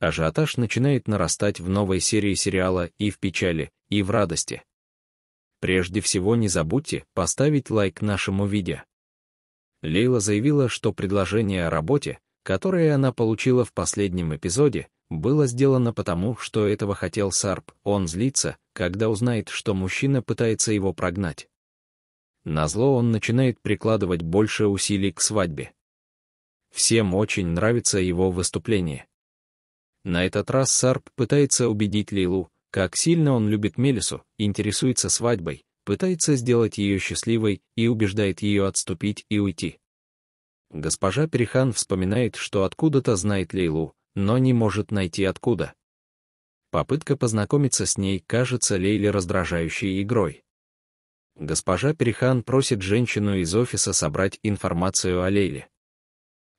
ажиотаж начинает нарастать в новой серии сериала и в печали, и в радости. Прежде всего не забудьте поставить лайк нашему видео. Лейла заявила, что предложение о работе, которое она получила в последнем эпизоде, было сделано потому, что этого хотел Сарп, он злится, когда узнает, что мужчина пытается его прогнать. Назло он начинает прикладывать больше усилий к свадьбе. Всем очень нравится его выступление. На этот раз Сарп пытается убедить Лилу, как сильно он любит Мелису, интересуется свадьбой, пытается сделать ее счастливой и убеждает ее отступить и уйти. Госпожа Перехан вспоминает, что откуда-то знает Лейлу, но не может найти откуда. Попытка познакомиться с ней кажется Лейле раздражающей игрой. Госпожа Перехан просит женщину из офиса собрать информацию о Лейле.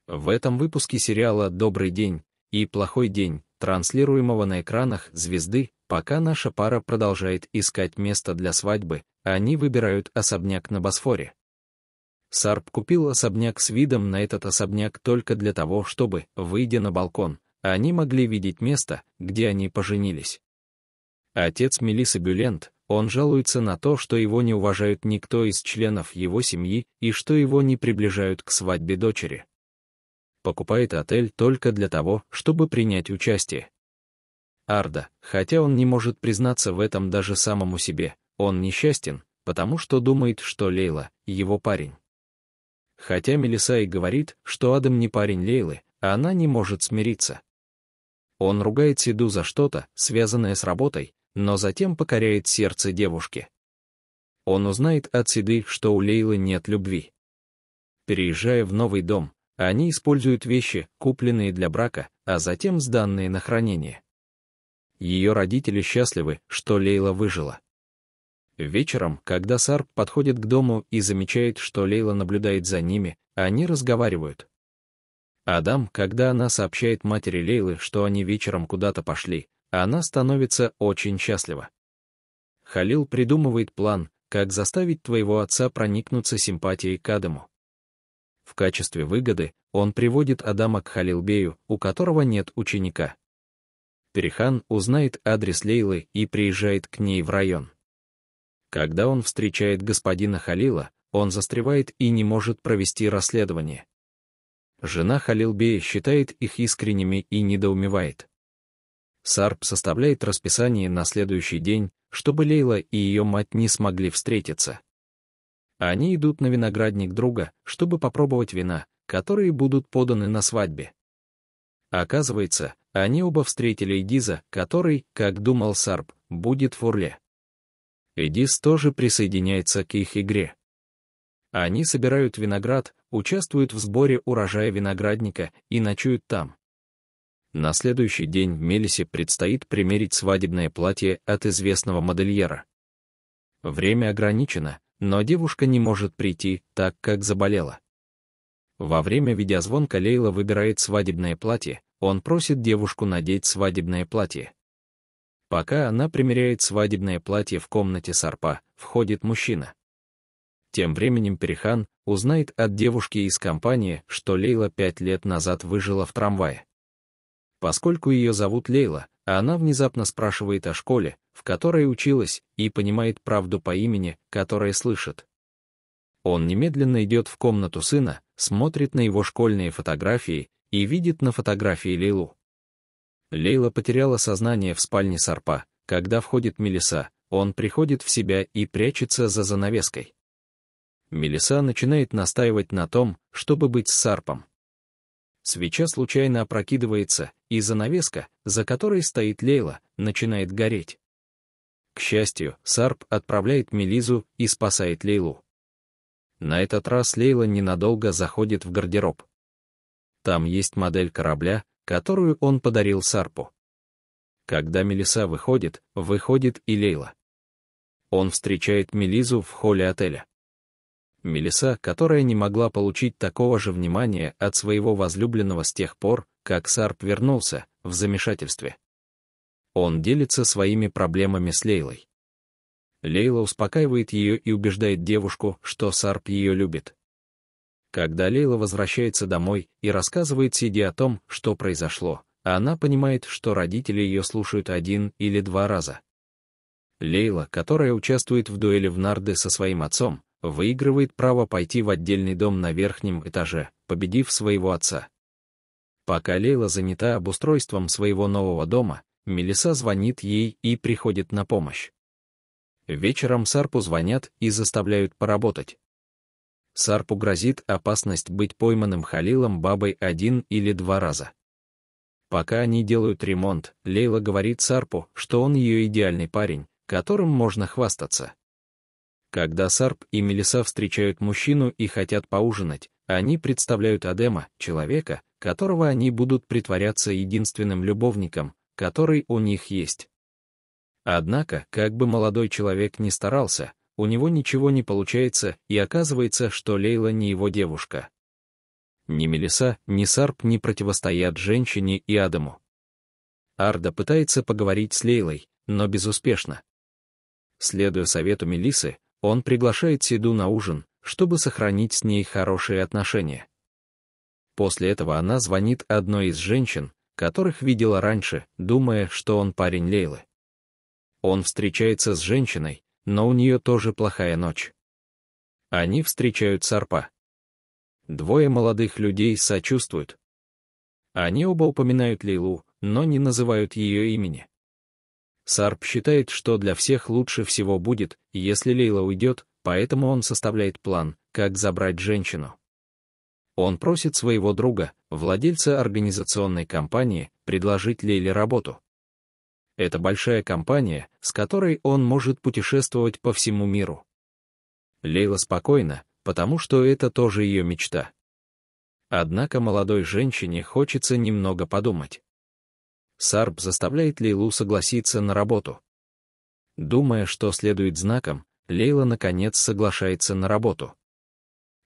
В этом выпуске сериала «Добрый день» и «Плохой день», транслируемого на экранах «Звезды», пока наша пара продолжает искать место для свадьбы, они выбирают особняк на Босфоре. Сарп купил особняк с видом на этот особняк только для того, чтобы, выйдя на балкон, они могли видеть место, где они поженились. Отец Мелисы Бюлент, он жалуется на то, что его не уважают никто из членов его семьи и что его не приближают к свадьбе дочери покупает отель только для того, чтобы принять участие. Арда, хотя он не может признаться в этом даже самому себе, он несчастен, потому что думает, что Лейла — его парень. Хотя Мелиса и говорит, что Адам не парень Лейлы, а она не может смириться. Он ругает Сиду за что-то, связанное с работой, но затем покоряет сердце девушки. Он узнает от Сиды, что у Лейлы нет любви. Переезжая в новый дом, они используют вещи, купленные для брака, а затем сданные на хранение. Ее родители счастливы, что Лейла выжила. Вечером, когда Сарп подходит к дому и замечает, что Лейла наблюдает за ними, они разговаривают. Адам, когда она сообщает матери Лейлы, что они вечером куда-то пошли, она становится очень счастлива. Халил придумывает план, как заставить твоего отца проникнуться симпатией к Адаму. В качестве выгоды он приводит Адама к Халилбею, у которого нет ученика. Перехан узнает адрес Лейлы и приезжает к ней в район. Когда он встречает господина Халила, он застревает и не может провести расследование. Жена Халилбея считает их искренними и недоумевает. Сарп составляет расписание на следующий день, чтобы Лейла и ее мать не смогли встретиться. Они идут на виноградник друга, чтобы попробовать вина, которые будут поданы на свадьбе. Оказывается, они оба встретили Эдиза, который, как думал Сарп, будет в Урле. Эдис тоже присоединяется к их игре. Они собирают виноград, участвуют в сборе урожая виноградника и ночуют там. На следующий день Мелисе предстоит примерить свадебное платье от известного модельера. Время ограничено, но девушка не может прийти, так как заболела. Во время видеозвонка Лейла выбирает свадебное платье, он просит девушку надеть свадебное платье. Пока она примеряет свадебное платье в комнате Сарпа, входит мужчина. Тем временем Перехан узнает от девушки из компании, что Лейла пять лет назад выжила в трамвае. Поскольку ее зовут Лейла, а она внезапно спрашивает о школе, в которой училась, и понимает правду по имени, которое слышит. Он немедленно идет в комнату сына, смотрит на его школьные фотографии и видит на фотографии Лейлу. Лейла потеряла сознание в спальне Сарпа. Когда входит Мелиса, он приходит в себя и прячется за занавеской. Мелиса начинает настаивать на том, чтобы быть с Сарпом. Свеча случайно опрокидывается, и занавеска, за которой стоит Лейла, начинает гореть. К счастью, Сарп отправляет Мелизу и спасает Лейлу. На этот раз Лейла ненадолго заходит в гардероб. Там есть модель корабля, которую он подарил Сарпу. Когда Мелиса выходит, выходит и Лейла. Он встречает Мелизу в холле отеля. Мелиса, которая не могла получить такого же внимания от своего возлюбленного с тех пор, как Сарп вернулся, в замешательстве. Он делится своими проблемами с Лейлой. Лейла успокаивает ее и убеждает девушку, что Сарп ее любит. Когда Лейла возвращается домой и рассказывает Сиди о том, что произошло, она понимает, что родители ее слушают один или два раза. Лейла, которая участвует в дуэли в нарды со своим отцом, выигрывает право пойти в отдельный дом на верхнем этаже, победив своего отца. Пока Лейла занята обустройством своего нового дома, Мелиса звонит ей и приходит на помощь. Вечером Сарпу звонят и заставляют поработать. Сарпу грозит опасность быть пойманным Халилом бабой один или два раза. Пока они делают ремонт, Лейла говорит Сарпу, что он ее идеальный парень, которым можно хвастаться. Когда Сарп и Мелиса встречают мужчину и хотят поужинать, они представляют Адема, человека, которого они будут притворяться единственным любовником, который у них есть. Однако, как бы молодой человек ни старался, у него ничего не получается, и оказывается, что Лейла не его девушка. Ни Мелиса, ни Сарп не противостоят женщине и Адаму. Арда пытается поговорить с Лейлой, но безуспешно. Следуя совету Мелисы, он приглашает Сиду на ужин, чтобы сохранить с ней хорошие отношения. После этого она звонит одной из женщин, которых видела раньше, думая, что он парень Лейлы. Он встречается с женщиной, но у нее тоже плохая ночь. Они встречают Сарпа. Двое молодых людей сочувствуют. Они оба упоминают Лейлу, но не называют ее имени. Сарп считает, что для всех лучше всего будет, если Лейла уйдет, поэтому он составляет план, как забрать женщину. Он просит своего друга, владельца организационной компании, предложить Лейле работу. Это большая компания, с которой он может путешествовать по всему миру. Лейла спокойна, потому что это тоже ее мечта. Однако молодой женщине хочется немного подумать. Сарб заставляет Лейлу согласиться на работу. Думая, что следует знаком, Лейла наконец соглашается на работу.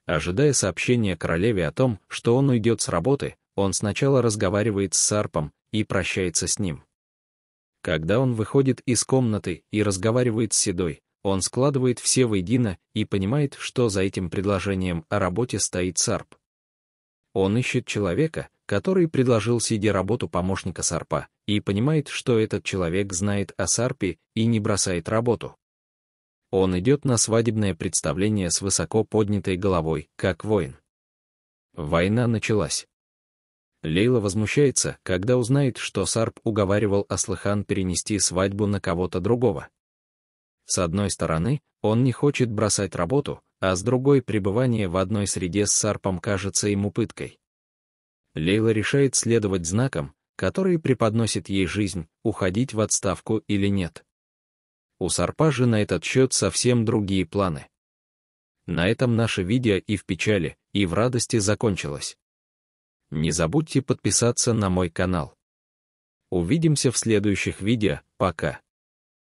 Ожидая сообщения королеве о том, что он уйдет с работы, он сначала разговаривает с Сарпом и прощается с ним. Когда он выходит из комнаты и разговаривает с Седой, он складывает все воедино и понимает, что за этим предложением о работе стоит Сарп. Он ищет человека, который предложил Сиде работу помощника Сарпа, и понимает, что этот человек знает о Сарпе и не бросает работу. Он идет на свадебное представление с высоко поднятой головой, как воин. Война началась. Лейла возмущается, когда узнает, что Сарп уговаривал Аслыхан перенести свадьбу на кого-то другого. С одной стороны, он не хочет бросать работу, а с другой пребывание в одной среде с Сарпом кажется ему пыткой. Лейла решает следовать знакам, которые преподносит ей жизнь, уходить в отставку или нет. У Сарпажи на этот счет совсем другие планы. На этом наше видео и в печали, и в радости закончилось. Не забудьте подписаться на мой канал. Увидимся в следующих видео, пока.